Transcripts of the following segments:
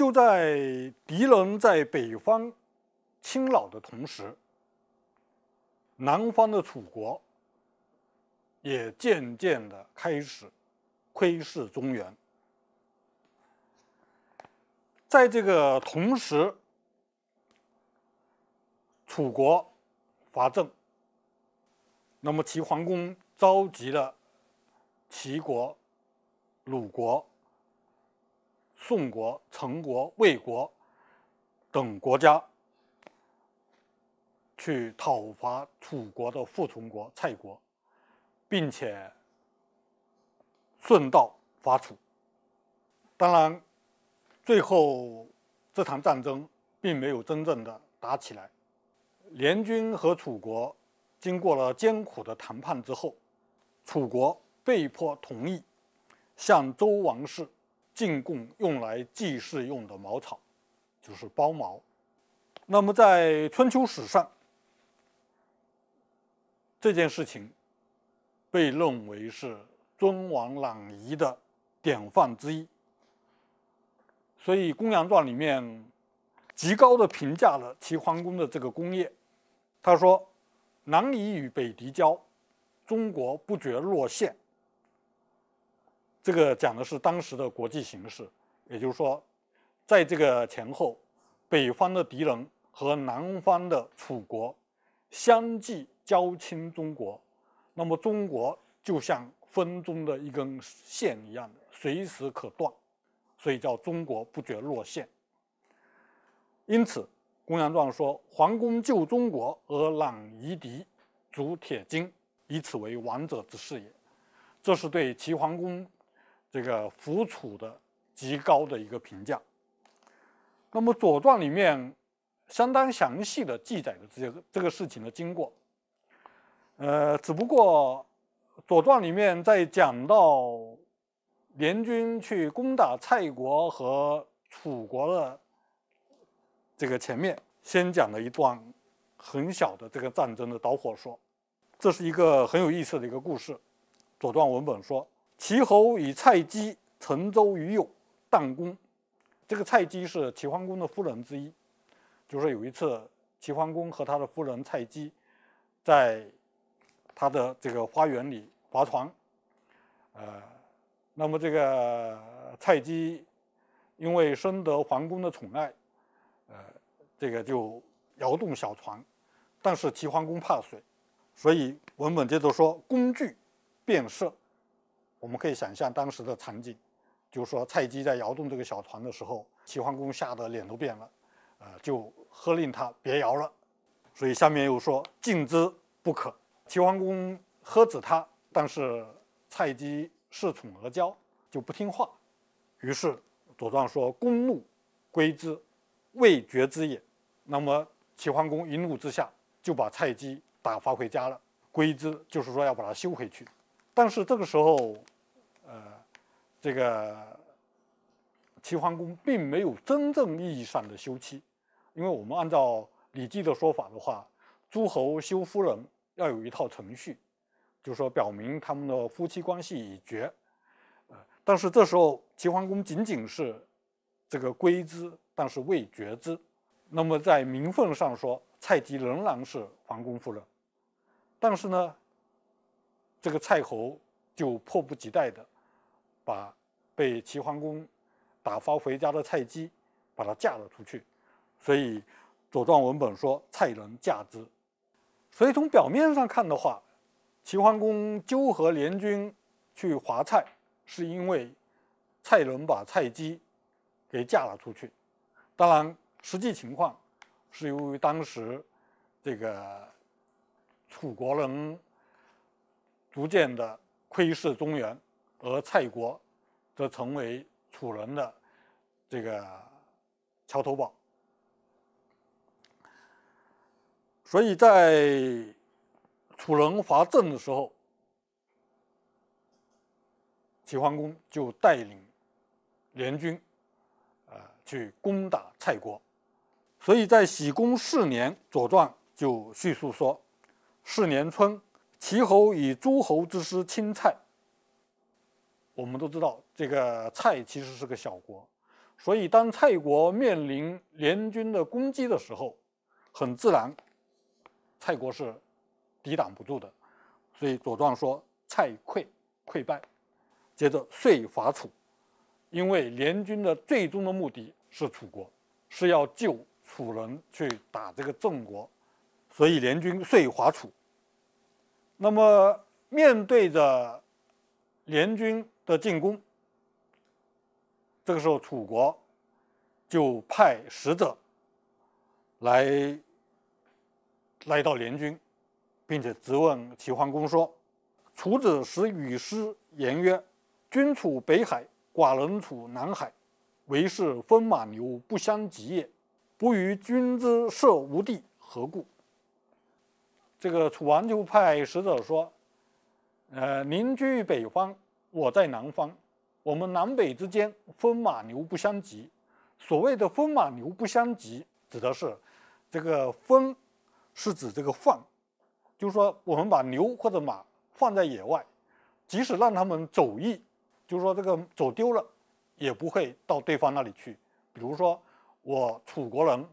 就在敌人在北方侵扰的同时，南方的楚国也渐渐的开始窥视中原。在这个同时，楚国伐郑，那么齐桓公召集了齐国、鲁国。宋国、陈国、魏国等国家去讨伐楚国的附从国蔡国，并且顺道伐楚。当然，最后这场战争并没有真正的打起来。联军和楚国经过了艰苦的谈判之后，楚国被迫同意向周王室。进贡用来祭祀用的茅草，就是包茅。那么在春秋史上，这件事情被认为是尊王攘夷的典范之一。所以《公羊传》里面极高的评价了齐桓公的这个功业。他说：“南夷与北狄交，中国不觉落陷。”这个讲的是当时的国际形势，也就是说，在这个前后，北方的敌人和南方的楚国相继交侵中国，那么中国就像风中的一根线一样的，随时可断，所以叫中国不觉落线。因此，公羊传说，桓公救中国而攘夷狄，逐铁金，以此为王者之事也。这是对齐桓公。这个服楚的极高的一个评价。那么，《左传》里面相当详细的记载了这些这个事情的经过。呃，只不过，《左传》里面在讲到联军去攻打蔡国和楚国的这个前面，先讲了一段很小的这个战争的导火索。这是一个很有意思的一个故事，《左传》文本说。齐侯与蔡姬乘舟于右，弹公，这个蔡姬是齐桓公的夫人之一。就是有一次，齐桓公和他的夫人蔡姬，在他的这个花园里划船。呃，那么这个蔡姬因为深得桓公的宠爱，呃，这个就摇动小船，但是齐桓公怕水，所以文本接着说：“工惧，变色。”我们可以想象当时的场景，就是说蔡姬在摇动这个小船的时候，齐桓公吓得脸都变了，呃，就喝令他别摇了。所以下面又说禁之不可，齐桓公喝止他，但是蔡姬恃宠而骄，就不听话。于是左传说公怒归之，未决之也。那么齐桓公一怒之下就把蔡姬打发回家了。归之就是说要把她休回去，但是这个时候。这个齐桓公并没有真正意义上的休妻，因为我们按照《礼记》的说法的话，诸侯休夫人要有一套程序，就是说表明他们的夫妻关系已绝。呃，但是这时候齐桓公仅仅是这个归之，但是未绝之。那么在名分上说，蔡姬仍然是桓公夫人，但是呢，这个蔡侯就迫不及待的。把被齐桓公打发回家的蔡姬，把她嫁了出去，所以《左传》文本说蔡人嫁之。所以从表面上看的话，齐桓公纠合联军去伐蔡，是因为蔡伦把蔡姬给嫁了出去。当然，实际情况是由于当时这个楚国人逐渐的窥视中原。而蔡国则成为楚人的这个桥头堡，所以在楚人伐郑的时候，齐桓公就带领联军，呃，去攻打蔡国。所以在喜公四年，《左传》就叙述说：“四年春，齐侯以诸侯之师侵蔡。”我们都知道，这个蔡其实是个小国，所以当蔡国面临联军的攻击的时候，很自然，蔡国是抵挡不住的。所以左传说蔡溃溃败，接着遂伐楚，因为联军的最终的目的是楚国，是要救楚人去打这个郑国，所以联军遂伐楚。那么面对着联军。的进攻，这个时候楚国就派使者来来到联军，并且质问齐桓公说：“楚子使与师言曰：‘君处北海，寡人处南海，唯是风马牛不相及也。不与君之涉吾地何故？’”这个楚王就派使者说：“呃，邻居北方。”我在南方，我们南北之间“风马牛不相及”。所谓的“风马牛不相及”，指的是这个“风”是指这个放，就是说我们把牛或者马放在野外，即使让他们走逸，就是说这个走丢了，也不会到对方那里去。比如说，我楚国人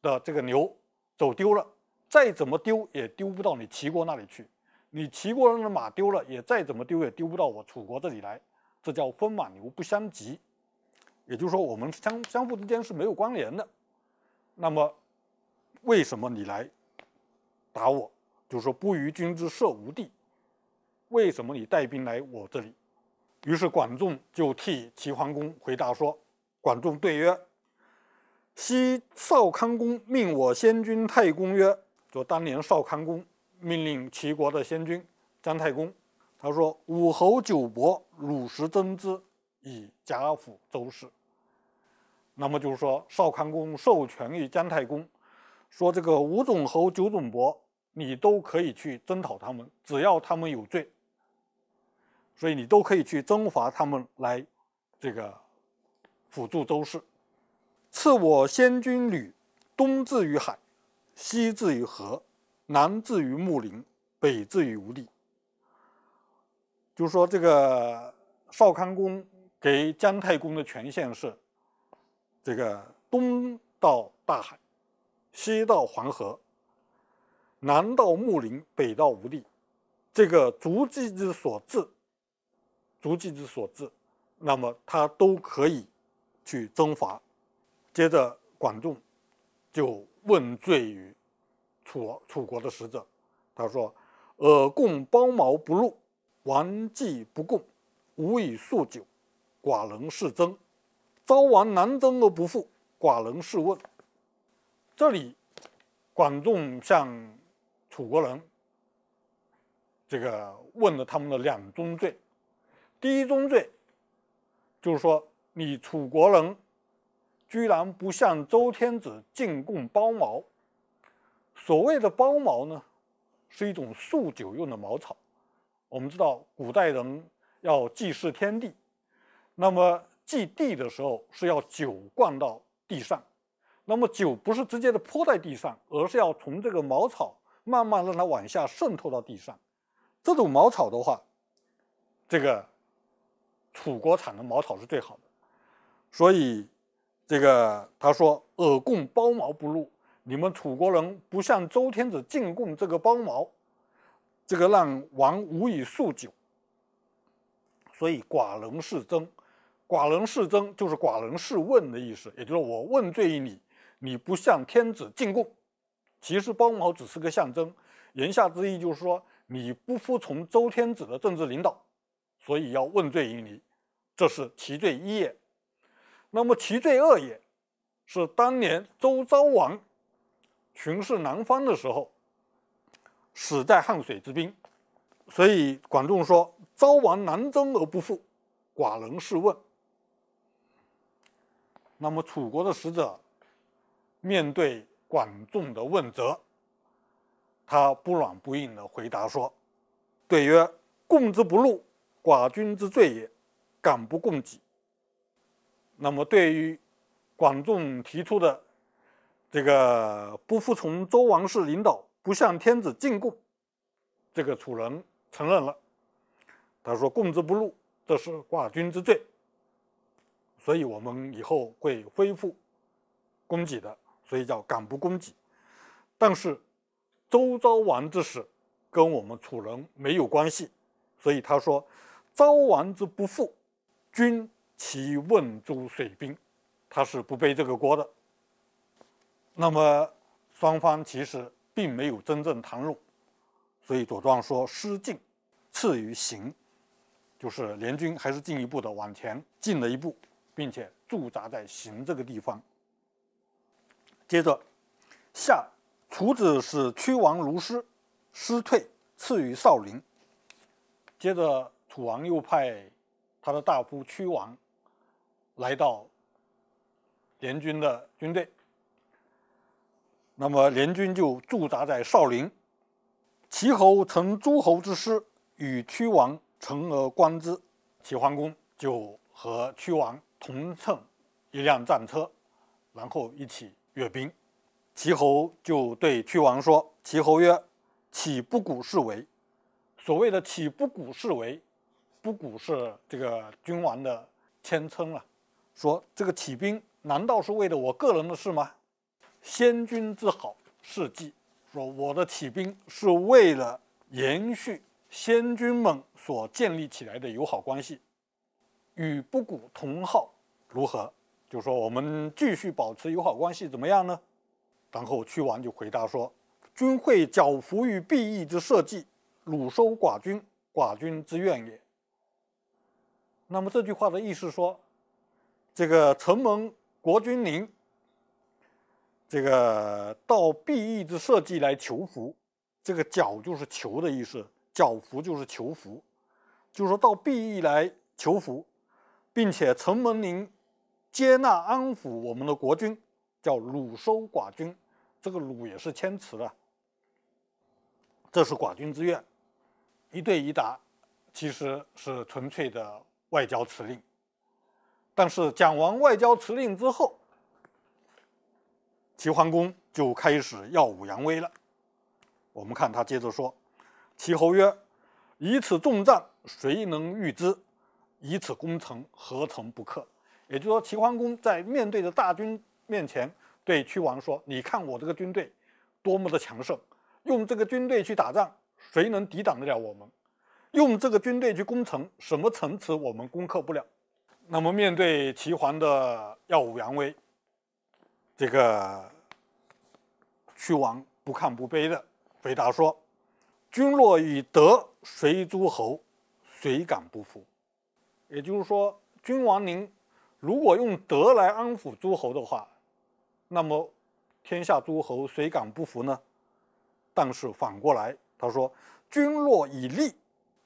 的这个牛走丢了，再怎么丢也丢不到你齐国那里去。你齐国人的马丢了，也再怎么丢也丢不到我楚国这里来，这叫风马牛不相及，也就是说我们相相互之间是没有关联的。那么，为什么你来打我？就是说不与君之设无地。为什么你带兵来我这里？于是管仲就替齐桓公回答说：“管仲对曰：昔少康公命我先君太公曰，就当年少康公。”命令齐国的先君姜太公，他说：“五侯九伯，汝实征之，以贾辅周氏。”那么就是说，少康公授权于姜太公，说这个五种侯九种伯，你都可以去征讨他们，只要他们有罪，所以你都可以去征伐他们来，这个辅助周室。赐我先君旅，东至于海，西至于河。南至于穆林，北至于无地。就是说，这个少康公给姜太公的权限是：这个东到大海，西到黄河，南到穆林，北到无地。这个足迹之所至，足迹之所至，那么他都可以去征伐。接着，管仲就问罪于。楚楚国的使者，他说：“尔贡包茅不入，王祭不共，无以速酒。寡人是征。昭王南征而不复，寡人是问。”这里，管仲向楚国人这个问了他们的两宗罪。第一宗罪，就是说你楚国人居然不向周天子进贡包茅。所谓的包茅呢，是一种素酒用的茅草。我们知道，古代人要祭祀天地，那么祭地的时候是要酒灌到地上，那么酒不是直接的泼在地上，而是要从这个茅草慢慢让它往下渗透到地上。这种茅草的话，这个楚国产的茅草是最好的，所以这个他说：“尔贡包茅不入。”你们楚国人不向周天子进贡这个包毛，这个让王无以数久。所以寡人是争，寡人是争就是寡人是问的意思，也就是我问罪于你，你不向天子进贡，其实包毛只是个象征，言下之意就是说你不服从周天子的政治领导，所以要问罪于你，这是其罪一也。那么其罪二也是当年周昭王。巡视南方的时候，死在汉水之滨，所以管仲说：“昭王南征而不复，寡人是问。”那么楚国的使者面对管仲的问责，他不软不硬的回答说：“对曰，共之不入，寡君之罪也，敢不供给？”那么对于管仲提出的。这个不服从周王室领导，不向天子进贡，这个楚人承认了。他说：“贡之不入，这是寡君之罪。所以我们以后会恢复供给的，所以叫敢不供给。但是周昭王之事跟我们楚人没有关系，所以他说：昭王之不复，君其问诸水滨。他是不背这个锅的。”那么双方其实并没有真正谈拢，所以左传说：“失进，次于行，就是联军还是进一步的往前进了一步，并且驻扎在行这个地方。”接着，下楚子使屈王如师，师退次于少林。接着，楚王又派他的大夫屈王来到联军的军队。那么联军就驻扎在少陵。齐侯乘诸侯之师，与屈王乘而观之。齐桓公就和屈王同乘一辆战车，然后一起阅兵。齐侯就对屈王说：“齐侯曰，岂不古是为？所谓的‘岂不古是为’，‘不古’是这个君王的谦称了。说这个起兵难道是为了我个人的事吗？”先君之好事迹，说我的起兵是为了延续先君们所建立起来的友好关系，与不古同好如何？就说我们继续保持友好关系，怎么样呢？然后屈完就回答说：“君会剿福于必义之社稷，鲁收寡君，寡君之愿也。”那么这句话的意思说，这个承蒙国君您。这个到敝邑之社稷来求福，这个“角”就是求的意思，“角福”就是求福，就是说到敝邑来求福，并且承蒙您接纳安抚我们的国君，叫鲁收寡君，这个“鲁”也是谦辞了。这是寡君之愿。一对一答，其实是纯粹的外交辞令。但是讲完外交辞令之后。齐桓公就开始耀武扬威了。我们看他接着说：“齐侯曰：‘以此重战，谁能御之？以此攻城，何曾不克？’”也就是说，齐桓公在面对着大军面前，对屈王说：“你看我这个军队多么的强盛，用这个军队去打仗，谁能抵挡得了我们？用这个军队去攻城，什么城池我们攻克不了？”那么，面对齐桓的耀武扬威。这个屈王不亢不卑的回答说：“君若以德随诸侯，谁敢不服？也就是说，君王您如果用德来安抚诸侯的话，那么天下诸侯谁敢不服呢？但是反过来，他说：‘君若以力，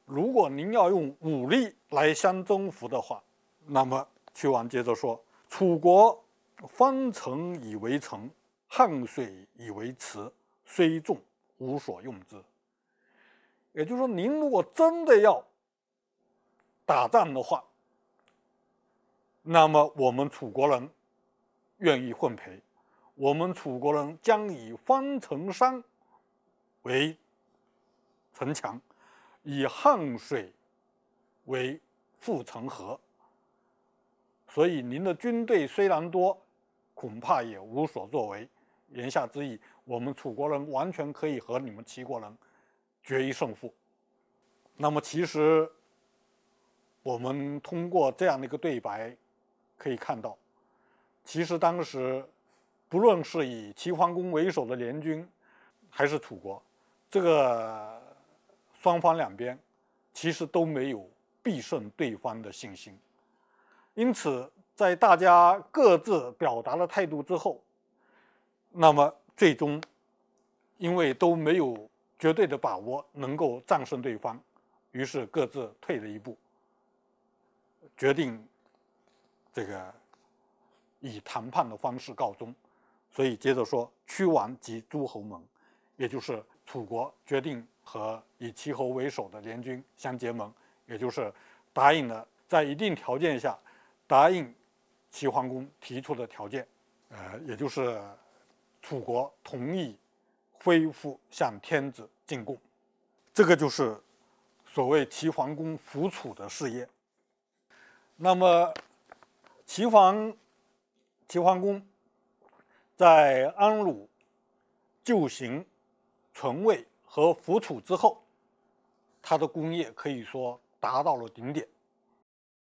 如果您要用武力来相征服的话，那么屈王接着说：楚国。’”方城以为城，汉水以为池，虽众无所用之。也就是说，您如果真的要打仗的话，那么我们楚国人愿意混陪，我们楚国人将以方城山为城墙，以汉水为护城河，所以您的军队虽然多。恐怕也无所作为，言下之意，我们楚国人完全可以和你们齐国人决一胜负。那么，其实我们通过这样的一个对白，可以看到，其实当时，不论是以齐桓公为首的联军，还是楚国，这个双方两边，其实都没有必胜对方的信心，因此。在大家各自表达了态度之后，那么最终，因为都没有绝对的把握能够战胜对方，于是各自退了一步，决定这个以谈判的方式告终。所以接着说，屈王及诸侯盟，也就是楚国决定和以齐侯为首的联军相结盟，也就是答应了在一定条件下答应。齐桓公提出的条件，呃，也就是楚国同意恢复向天子进贡，这个就是所谓齐桓公扶楚的事业。那么，齐桓齐桓公在安鲁、就行存位和扶楚之后，他的功业可以说达到了顶点。